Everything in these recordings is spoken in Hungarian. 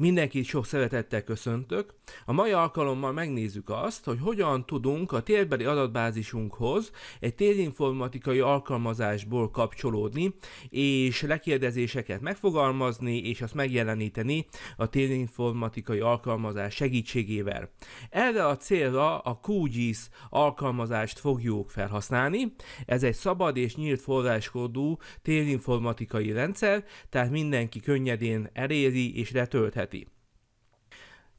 Mindenkit sok szeretettel köszöntök. A mai alkalommal megnézzük azt, hogy hogyan tudunk a térbeli adatbázisunkhoz egy térinformatikai alkalmazásból kapcsolódni, és lekérdezéseket megfogalmazni, és azt megjeleníteni a térinformatikai alkalmazás segítségével. Erre a célra a QGIS alkalmazást fogjuk felhasználni. Ez egy szabad és nyílt forráskódú térinformatikai rendszer, tehát mindenki könnyedén eléri és letölthet töltheti.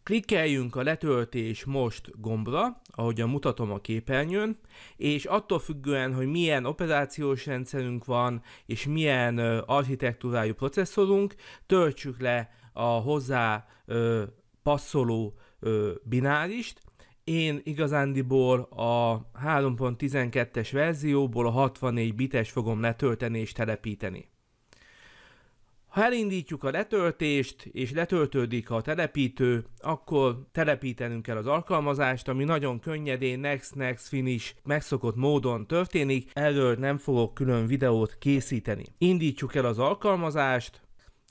Klikkeljünk a letöltés most gombra, ahogyan mutatom a képernyőn, és attól függően, hogy milyen operációs rendszerünk van, és milyen architektúrájú processzorunk, töltsük le a hozzá ö, passzoló ö, binárist. Én igazándiból a 3.12-es verzióból a 64 bites fogom letölteni és telepíteni. Ha elindítjuk a letöltést, és letöltődik a telepítő, akkor telepítenünk kell az alkalmazást, ami nagyon könnyedén Next Next Finish megszokott módon történik, erről nem fogok külön videót készíteni. Indítsuk el az alkalmazást,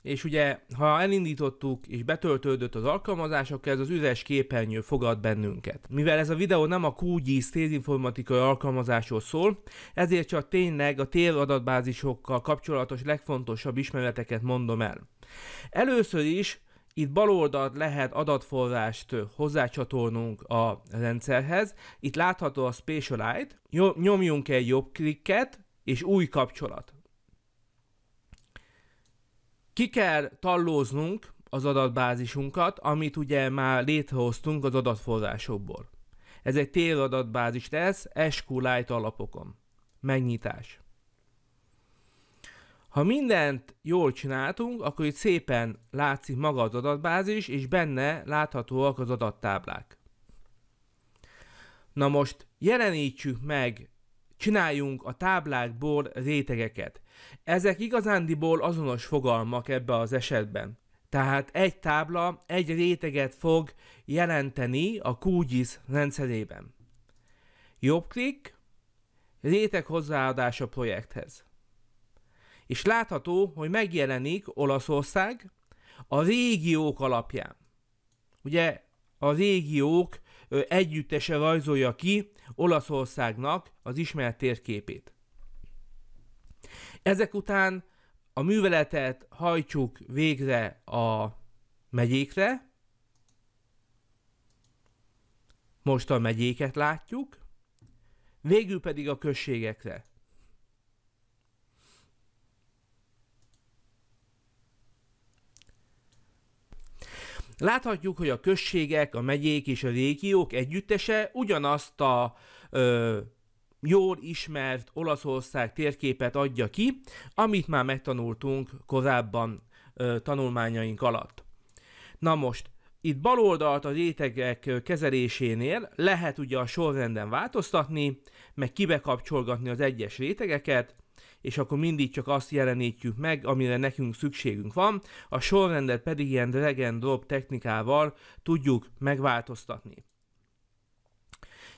és ugye, ha elindítottuk és betöltődött az alkalmazás, akkor ez az üres képernyő fogad bennünket. Mivel ez a videó nem a QGIS térinformatikai alkalmazásról szól, ezért csak tényleg a téradatbázisokkal kapcsolatos legfontosabb ismereteket mondom el. Először is itt bal oldalt lehet adatforrást hozzácsatolnunk a rendszerhez. Itt látható a Spatialite. Nyomjunk egy jobb klikket, és új kapcsolat ki kell tallóznunk az adatbázisunkat, amit ugye már létrehoztunk az adatforrásokból. Ez egy téradatbázis lesz SQLite alapokon. Megnyitás. Ha mindent jól csináltunk, akkor itt szépen látszik maga az adatbázis, és benne láthatóak az adattáblák. Na most jelenítsük meg, csináljunk a táblákból rétegeket. Ezek igazándiból azonos fogalmak ebbe az esetben. Tehát egy tábla egy réteget fog jelenteni a QGIS rendszerében. Jobb klik, réteg hozzáadása projekthez. És látható, hogy megjelenik Olaszország a régiók alapján. Ugye a régiók együttese rajzolja ki Olaszországnak az ismert térképét. Ezek után a műveletet hajtjuk végre a megyékre. Most a megyéket látjuk, végül pedig a községekre. Láthatjuk, hogy a községek, a megyék és a régiók együttese ugyanazt a ö, jól ismert Olaszország térképet adja ki, amit már megtanultunk korábban ö, tanulmányaink alatt. Na most, itt baloldalt a rétegek kezelésénél lehet ugye a sorrenden változtatni, meg kibekapcsolgatni az egyes rétegeket, és akkor mindig csak azt jelenítjük meg, amire nekünk szükségünk van, a sorrendet pedig ilyen drag and drop technikával tudjuk megváltoztatni.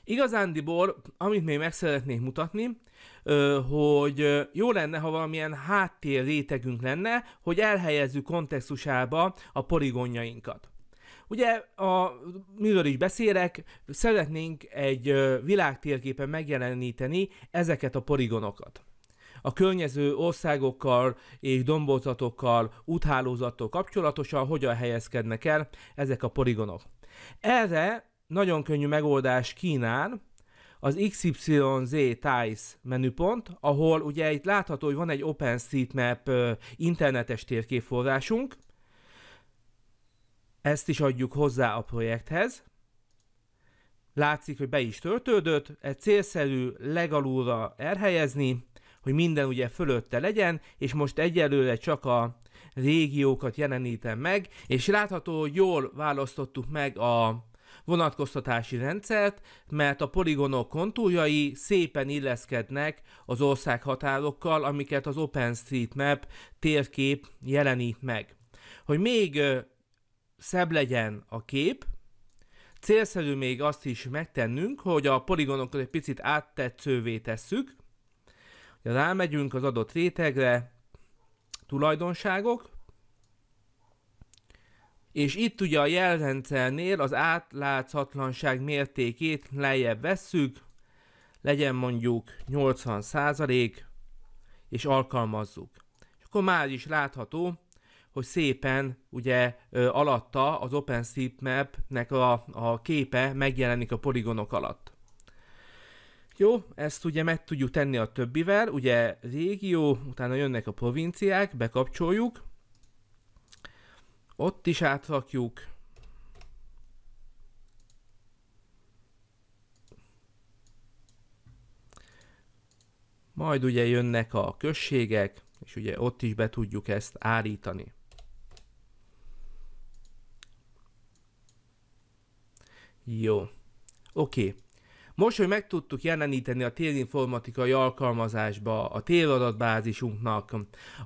Igazándiból, amit még meg szeretnék mutatni, hogy jó lenne, ha valamilyen háttér rétegünk lenne, hogy elhelyezzük kontextusába a poligonjainkat. Ugye, a, miről is beszélek, szeretnénk egy világtérképen megjeleníteni ezeket a poligonokat a környező országokkal és domborzatokkal, úthálózattól kapcsolatosan hogyan helyezkednek el ezek a poligonok. Erre nagyon könnyű megoldás Kínán, az XYZ Tiles menüpont, ahol ugye itt látható, hogy van egy OpenStreetMap internetes térképforrásunk, ezt is adjuk hozzá a projekthez. Látszik, hogy be is töltődött, egy célszerű legalúra elhelyezni, hogy minden ugye fölötte legyen, és most egyelőre csak a régiókat jelenítem meg, és látható, hogy jól választottuk meg a vonatkoztatási rendszert, mert a poligonok kontúrjai szépen illeszkednek az országhatárokkal, amiket az OpenStreetMap térkép jelenít meg. Hogy még szebb legyen a kép, célszerű még azt is megtennünk, hogy a poligonokat egy picit áttetszővé tesszük. Rámegyünk az adott rétegre, tulajdonságok, és itt ugye a jelrendszernél az átláthatlanság mértékét lejjebb vesszük, legyen mondjuk 80% és alkalmazzuk. És akkor már is látható, hogy szépen ugye ö, alatta az OpenStreetMap-nek a, a képe megjelenik a poligonok alatt. Jó, ezt ugye meg tudjuk tenni a többivel, ugye régió, utána jönnek a provinciák, bekapcsoljuk, ott is átrakjuk. Majd ugye jönnek a községek, és ugye ott is be tudjuk ezt állítani. Jó. Oké. Okay. Most, hogy meg tudtuk jeleníteni a térinformatikai alkalmazásba a téradatbázisunknak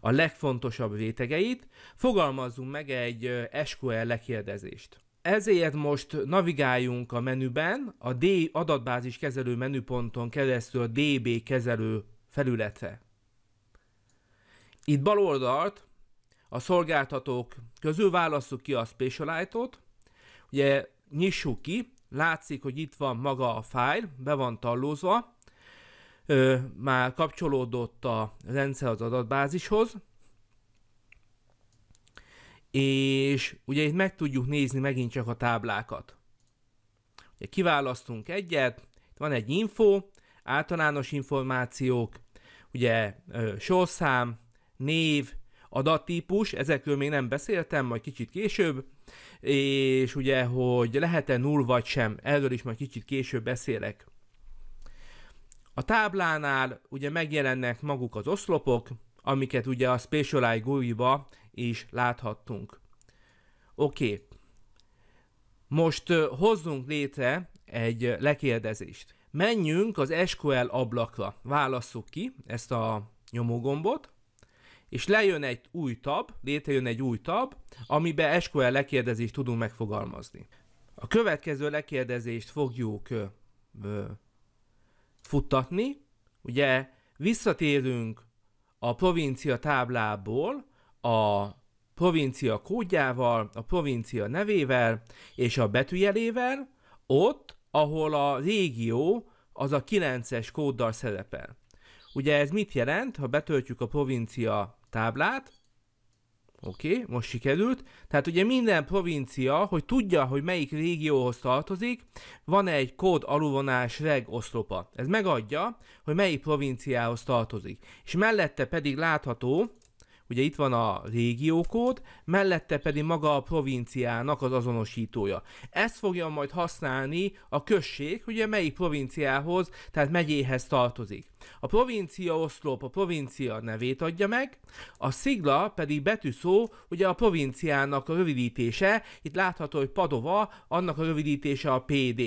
a legfontosabb rétegeit, fogalmazzunk meg egy SQL lekérdezést. Ezért most navigáljunk a menüben, a D adatbázis kezelő menüponton keresztül a DB kezelő felületre. Itt bal oldalt a szolgáltatók közül válasszuk ki a Specialite-ot, ugye nyissuk ki, látszik, hogy itt van maga a fájl, be van tallózva, ö, már kapcsolódott a rendszer az adatbázishoz, és ugye itt meg tudjuk nézni megint csak a táblákat. Ugye kiválasztunk egyet, itt van egy info, általános információk, ugye ö, sorszám, név, adattípus, ezekről még nem beszéltem, majd kicsit később, és ugye, hogy lehet-e null vagy sem, erről is majd kicsit később beszélek. A táblánál ugye megjelennek maguk az oszlopok, amiket ugye a Spatial GUI-ba is láthattunk. Oké, okay. most hozzunk létre egy lekérdezést. Menjünk az SQL ablakra, válasszuk ki ezt a nyomógombot, és lejön egy új tab, létrejön egy új tab, amiben SQL lekérdezést tudunk megfogalmazni. A következő lekérdezést fogjuk ö, ö, futtatni, ugye visszatérünk a provincia táblából a provincia kódjával, a provincia nevével és a betűjelével, ott, ahol a régió az a 9-es kóddal szerepel. Ugye ez mit jelent, ha betöltjük a provincia táblát, Oké, okay, most sikerült. Tehát ugye minden provincia, hogy tudja, hogy melyik régióhoz tartozik, van egy kód aluvonás reg oszlopa. Ez megadja, hogy melyik provinciához tartozik. És mellette pedig látható, ugye itt van a régiókód, mellette pedig maga a provinciának az azonosítója. Ezt fogja majd használni a község, ugye melyik provinciához, tehát megyéhez tartozik. A provincia oszlop a provincia nevét adja meg, a szigla pedig betűszó, ugye a provinciának a rövidítése, itt látható, hogy Padova, annak a rövidítése a PD.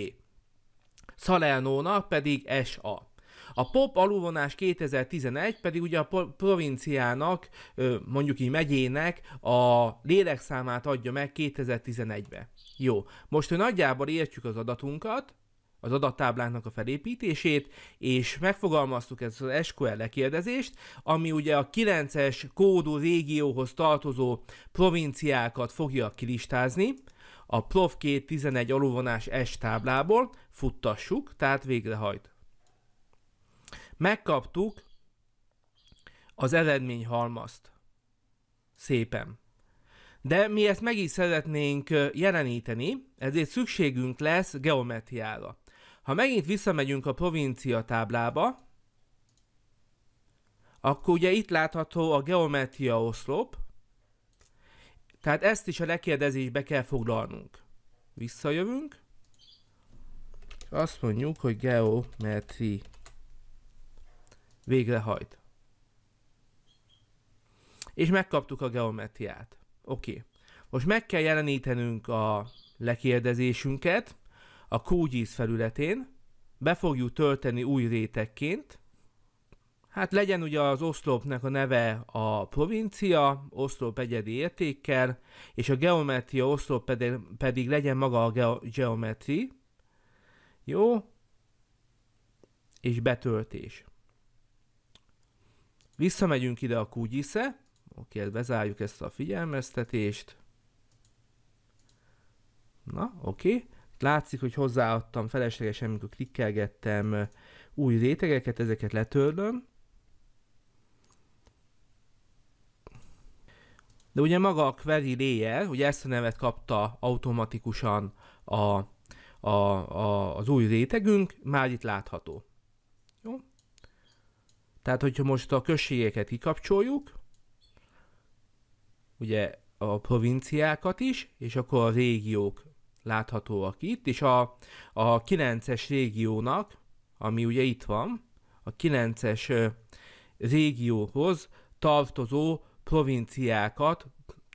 Salernónak pedig SA. A pop alulvonás 2011 pedig ugye a provinciának, mondjuk így megyének a lélekszámát adja meg 2011-be. Jó, most, hogy nagyjából értjük az adatunkat, az adattáblának a felépítését, és megfogalmaztuk ezt az SQL lekérdezést, ami ugye a 9-es kódú régióhoz tartozó provinciákat fogja kilistázni, a Prof 211 alulvonás S táblából futtassuk, tehát végrehajt megkaptuk az eredményhalmazt. Szépen. De mi ezt meg is szeretnénk jeleníteni, ezért szükségünk lesz geometriára. Ha megint visszamegyünk a provincia táblába, akkor ugye itt látható a geometria oszlop, tehát ezt is a lekérdezésbe kell foglalnunk. Visszajövünk, azt mondjuk, hogy geometria végre hajt. És megkaptuk a geometriát. Oké. Okay. Most meg kell jelenítenünk a lekérdezésünket a QGIS felületén, be fogjuk tölteni új rétegként, Hát legyen ugye az oszlopnak a neve a provincia, oszlop egyedi értékkel, és a geometria oszlop pedig, pedig legyen maga a ge- geometri. Jó? És betöltés. Visszamegyünk ide a kúgyisze. oké, hát bezárjuk ezt a figyelmeztetést. Na, oké. Látszik, hogy hozzáadtam feleslegesen, amikor klikkelgettem új rétegeket, ezeket letörlöm. De ugye maga a query layer, ugye ezt a nevet kapta automatikusan a, a, a, az új rétegünk, már itt látható. Jó? Tehát, hogyha most a községeket kikapcsoljuk, ugye a provinciákat is, és akkor a régiók láthatóak itt, és a, a 9-es régiónak, ami ugye itt van, a 9-es régióhoz tartozó provinciákat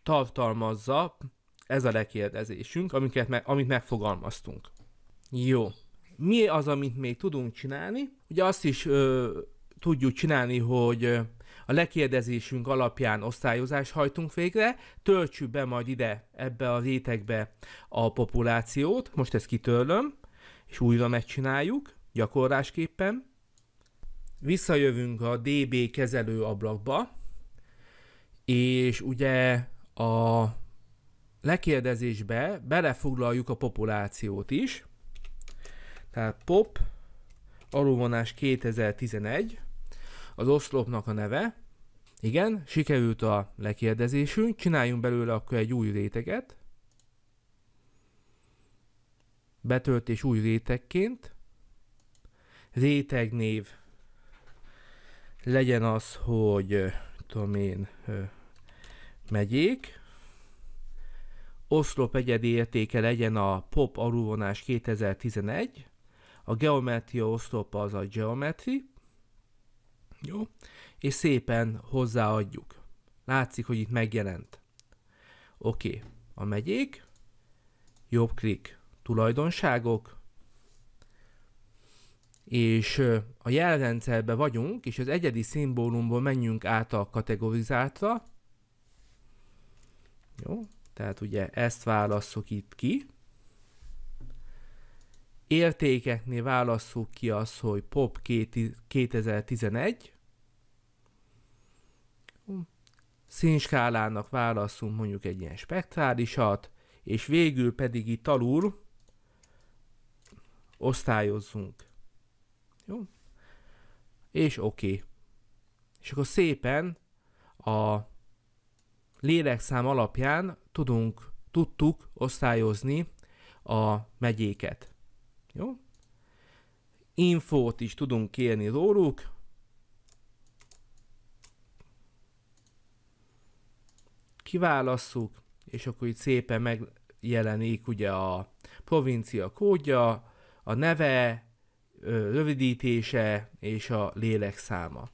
tartalmazza ez a lekérdezésünk, amiket me, amit megfogalmaztunk. Jó. Mi az, amit még tudunk csinálni? Ugye azt is ö, tudjuk csinálni, hogy a lekérdezésünk alapján osztályozást hajtunk végre, töltsük be majd ide, ebbe a rétegbe a populációt, most ezt kitörlöm, és újra megcsináljuk, gyakorlásképpen. Visszajövünk a DB kezelő ablakba, és ugye a lekérdezésbe belefoglaljuk a populációt is. Tehát pop, alulvonás 2011, az oszlopnak a neve. Igen, sikerült a lekérdezésünk, csináljunk belőle akkor egy új réteget. Betöltés új rétegként. Rétegnév legyen az, hogy tudom én, megyék. Oszlop egyedi értéke legyen a POP alulvonás 2011. A geometria oszlop az a geometri. Jó? És szépen hozzáadjuk. Látszik, hogy itt megjelent. Oké, a megyék, jobb klik, tulajdonságok, és a jelrendszerbe vagyunk, és az egyedi szimbólumból menjünk át a kategorizáltra. Jó, tehát ugye ezt válasszuk itt ki. Értékeknél válasszuk ki azt, hogy POP 2011, színskálának válaszunk mondjuk egy ilyen spektrálisat, és végül pedig itt alul osztályozzunk. Jó? És oké. Okay. És akkor szépen a lélekszám alapján tudunk, tudtuk osztályozni a megyéket. Jó? Infót is tudunk kérni róluk, kiválasszuk, és akkor itt szépen megjelenik ugye a provincia kódja, a neve, rövidítése és a lélekszáma.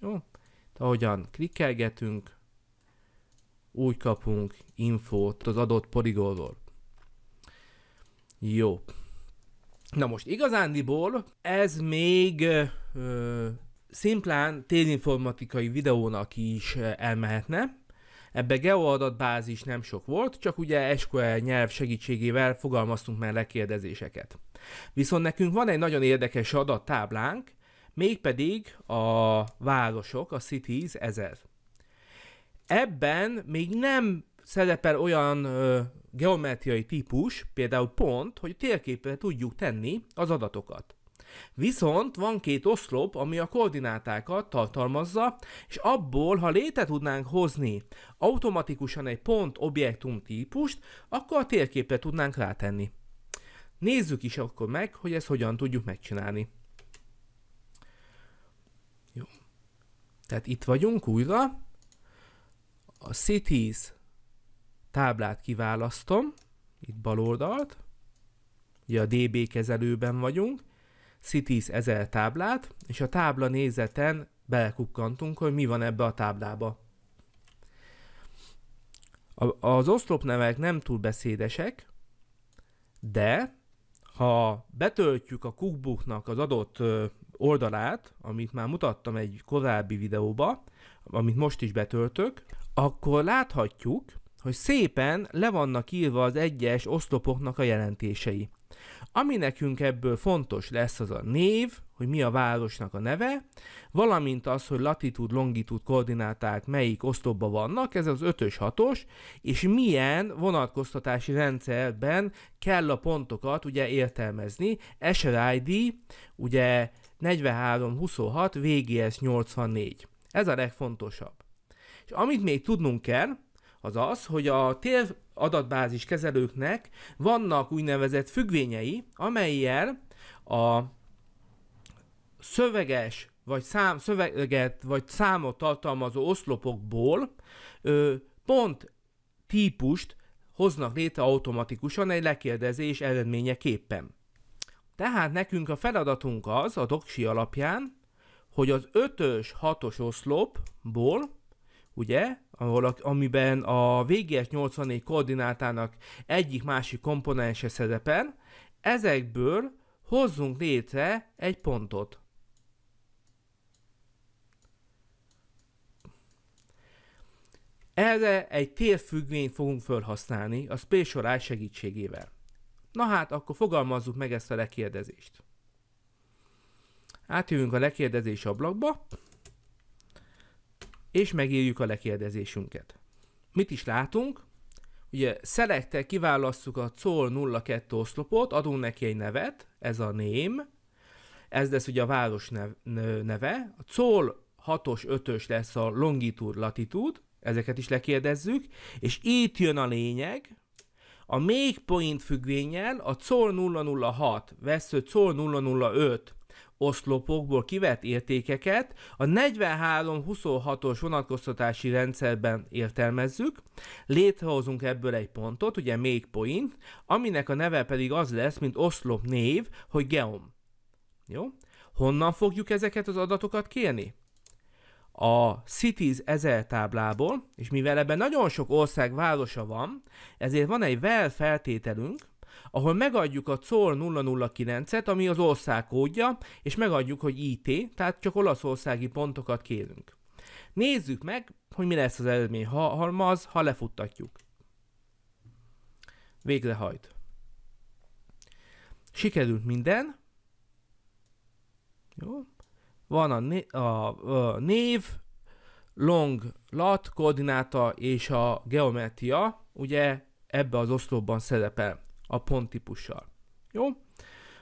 Jó? Ahogyan klikkelgetünk, úgy kapunk infót az adott poligóról. Jó. Na most igazándiból ez még ö, szimplán térinformatikai videónak is elmehetne, Ebbe geoadatbázis nem sok volt, csak ugye SQL nyelv segítségével fogalmaztunk már lekérdezéseket. Viszont nekünk van egy nagyon érdekes adattáblánk, mégpedig a városok, a cities 1000. Ebben még nem szerepel olyan ö, geometriai típus, például pont, hogy térképre tudjuk tenni az adatokat. Viszont van két oszlop, ami a koordinátákat tartalmazza, és abból, ha létre tudnánk hozni automatikusan egy pont objektum típust, akkor a térképre tudnánk rátenni. Nézzük is akkor meg, hogy ezt hogyan tudjuk megcsinálni. Jó. Tehát itt vagyunk újra. A Cities táblát kiválasztom, itt bal oldalt, ugye a DB kezelőben vagyunk, Cities 1000 táblát, és a tábla nézeten belekukkantunk, hogy mi van ebbe a táblába. A, az oszlopnevek nem túl beszédesek, de ha betöltjük a cookbooknak az adott oldalát, amit már mutattam egy korábbi videóba, amit most is betöltök, akkor láthatjuk, hogy szépen le vannak írva az egyes oszlopoknak a jelentései. Ami nekünk ebből fontos lesz az a név, hogy mi a városnak a neve, valamint az, hogy latitud, longitud koordináták melyik oszlopban vannak, ez az 5-ös, 6-os, és milyen vonatkoztatási rendszerben kell a pontokat ugye értelmezni. SRID ugye 4326 VGS 84. Ez a legfontosabb. És amit még tudnunk kell, az az, hogy a tér adatbázis kezelőknek vannak úgynevezett függvényei, amelyel a szöveges vagy szám, szöveget vagy számot tartalmazó oszlopokból ö, pont típust hoznak létre automatikusan egy lekérdezés eredményeképpen. Tehát nekünk a feladatunk az a doksi alapján, hogy az 5-ös, 6-os oszlopból ugye, ahol a, amiben a VGS84 koordinátának egyik-másik komponense szerepel, ezekből hozzunk létre egy pontot. Erre egy térfüggvényt fogunk felhasználni a spatial segítségével. Na hát, akkor fogalmazzuk meg ezt a lekérdezést. Átjövünk a lekérdezés ablakba, és megírjuk a lekérdezésünket. Mit is látunk? Ugye szelektel kiválasztjuk a col 02 oszlopot, adunk neki egy nevet, ez a ném, ez lesz ugye a város neve, a col 6-os, 5-ös lesz a longitud, latitud, ezeket is lekérdezzük, és itt jön a lényeg, a még point függvényel a col 006, vesző col 005 oszlopokból kivett értékeket a 43-26-os vonatkoztatási rendszerben értelmezzük, létrehozunk ebből egy pontot, ugye még point, aminek a neve pedig az lesz, mint oszlop név, hogy geom. Jó? Honnan fogjuk ezeket az adatokat kérni? a Cities 1000 táblából, és mivel ebben nagyon sok ország városa van, ezért van egy vel well feltételünk, ahol megadjuk a COL 009-et, ami az ország kódja, és megadjuk, hogy IT, tehát csak olaszországi pontokat kérünk. Nézzük meg, hogy mi lesz az eredmény, ha halmaz, ha lefuttatjuk. Végrehajt. Sikerült minden. Jó. Van a, né- a, a név, long lat koordináta és a geometria, ugye ebbe az oszlopban szerepel a ponttípussal. Jó?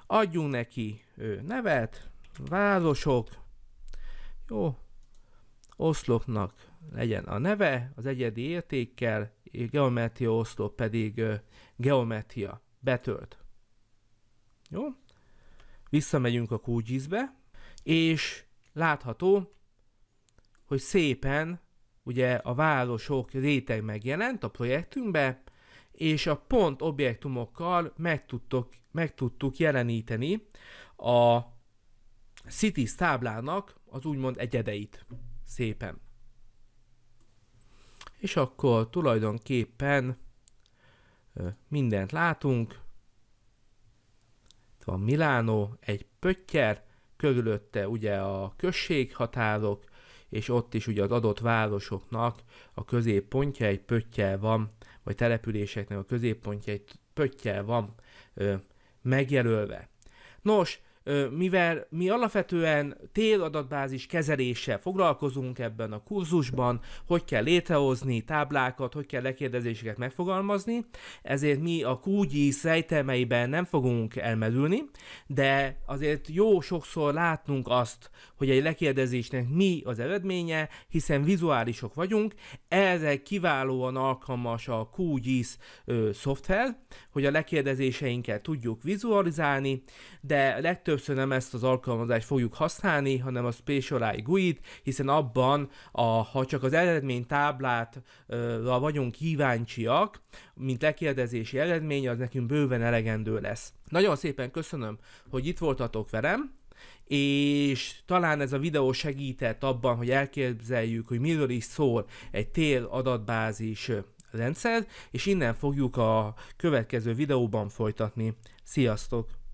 Adjunk neki ő, nevet, vázosok, jó, oszlopnak legyen a neve az egyedi értékkel, geometria oszlop pedig ö, geometria betölt. Jó? Visszamegyünk a QGIS-be, és látható, hogy szépen ugye a városok réteg megjelent a projektünkbe, és a pont objektumokkal meg, tudtok, meg tudtuk jeleníteni a Cities táblának az úgymond egyedeit szépen. És akkor tulajdonképpen mindent látunk. Itt van Milánó, egy pöttyer, körülötte ugye a községhatárok, és ott is ugye az adott városoknak a középpontja egy pöttyel van, vagy településeknek a középpontja egy pöttyel van ö, megjelölve. Nos, mivel mi alapvetően téladatbázis kezeléssel foglalkozunk ebben a kurzusban, hogy kell létrehozni táblákat, hogy kell lekérdezéseket megfogalmazni, ezért mi a kúgyi rejtelmeiben nem fogunk elmerülni, de azért jó sokszor látnunk azt, hogy egy lekérdezésnek mi az eredménye, hiszen vizuálisok vagyunk, ezek kiválóan alkalmas a QGIS szoftver, hogy a lekérdezéseinket tudjuk vizualizálni, de legtöbb többször nem ezt az alkalmazást fogjuk használni, hanem a Spatial AI GUI-t, hiszen abban, a, ha csak az táblát, ö, vagyunk kíváncsiak, mint lekérdezési eredmény, az nekünk bőven elegendő lesz. Nagyon szépen köszönöm, hogy itt voltatok velem, és talán ez a videó segített abban, hogy elképzeljük, hogy miről is szól egy tél adatbázis rendszer, és innen fogjuk a következő videóban folytatni. Sziasztok!